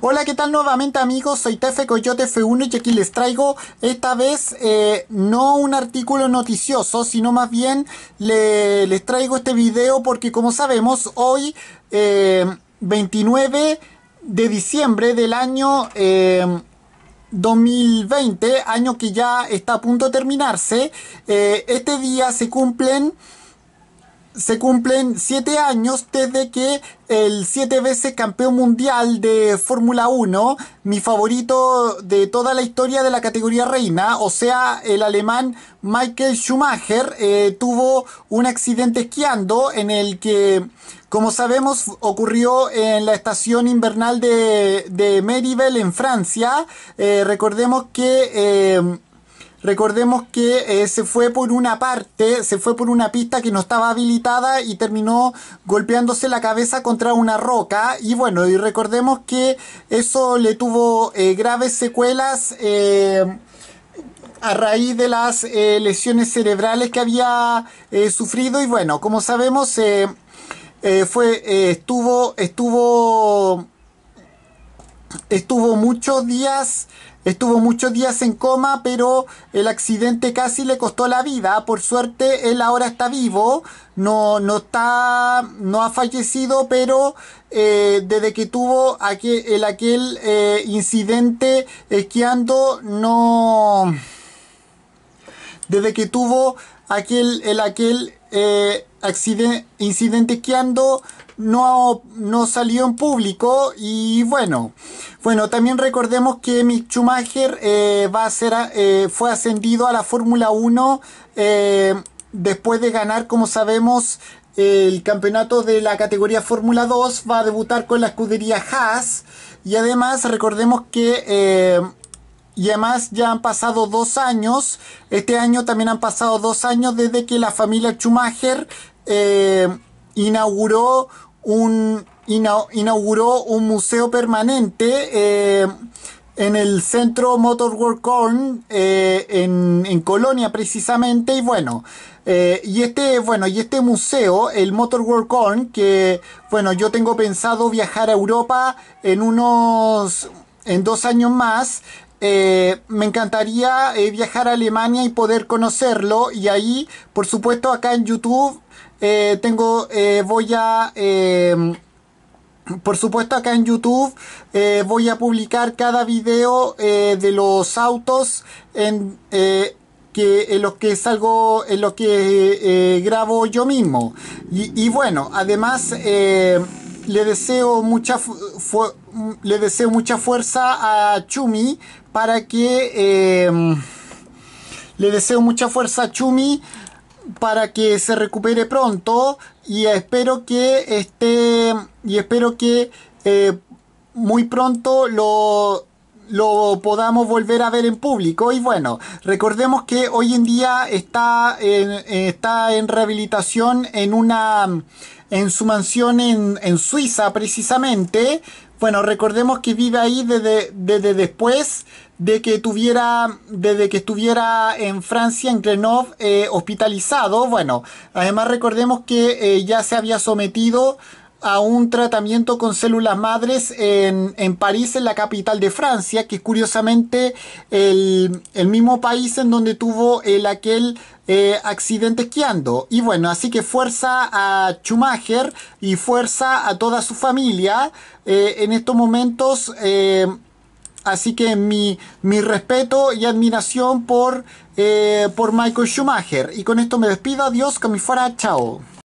Hola, ¿qué tal nuevamente amigos? Soy Tefe Coyote F1 y aquí les traigo esta vez eh, no un artículo noticioso, sino más bien les traigo este video porque como sabemos hoy 29 eh, de diciembre del año 2020, eh, año que ya está a punto de terminarse, este día se cumplen se cumplen siete años desde que el siete veces campeón mundial de Fórmula 1, mi favorito de toda la historia de la categoría reina, o sea, el alemán Michael Schumacher, eh, tuvo un accidente esquiando en el que, como sabemos, ocurrió en la estación invernal de, de Meribel en Francia. Eh, recordemos que... Eh, Recordemos que eh, se fue por una parte, se fue por una pista que no estaba habilitada y terminó golpeándose la cabeza contra una roca. Y bueno, y recordemos que eso le tuvo eh, graves secuelas eh, a raíz de las lesiones cerebrales que había sufrido. Y bueno, como sabemos, fue, estuvo, estuvo estuvo muchos días, estuvo muchos días en coma, pero el accidente casi le costó la vida. Por suerte, él ahora está vivo, no, no está, no ha fallecido, pero eh, desde que tuvo aquel, el, aquel eh, incidente esquiando, no, desde que tuvo aquel, el aquel eh, ...incidente que no, no salió en público y bueno, bueno, también recordemos que Mick Schumacher eh, va a ser, eh, fue ascendido a la Fórmula 1 eh, después de ganar, como sabemos, el campeonato de la categoría Fórmula 2, va a debutar con la escudería Haas y además recordemos que... y además ya han pasado dos años, este año también han pasado dos años desde que la familia Schumacher eh, inauguró un inauguró un museo permanente eh, en el centro World Corn eh, en, Colonia precisamente y bueno y este bueno y este museo el Motor World Corn que bueno yo tengo pensado viajar a Europa en unos en dos años más eh, me encantaría eh, viajar a Alemania y poder conocerlo. Y ahí, por supuesto, acá en YouTube eh, tengo, voy a... Em, por supuesto acá en YouTube voy a publicar cada video de los autos en, que, en los que salgo, en los que grabo yo mismo. Y, y bueno, además em, le deseo mucha le deseo mucha fuerza a Chumi para que em, le deseo mucha fuerza a Chumi para que se recupere pronto y espero que esté y espero que eh, muy pronto lo lo podamos volver a ver en público. Y bueno, recordemos que hoy en día está en, está en rehabilitación en una en su mansión en, Suiza precisamente. Bueno, recordemos que vive ahí desde, desde después de que tuviera, desde que estuviera en Francia, en Grenoble, eh, hospitalizado. Bueno, además recordemos que eh, ya se había sometido a un tratamiento con células madres en, París, en la capital de Francia, que es curiosamente el, mismo país en donde tuvo el aquel eh, accidente esquiando. Y bueno, así que fuerza a Schumacher y fuerza a toda su familia eh, en estos momentos. Eh, así que mi, respeto y admiración por, por Michael Schumacher. Y con esto me despido. Adiós, que me fuera. Chao.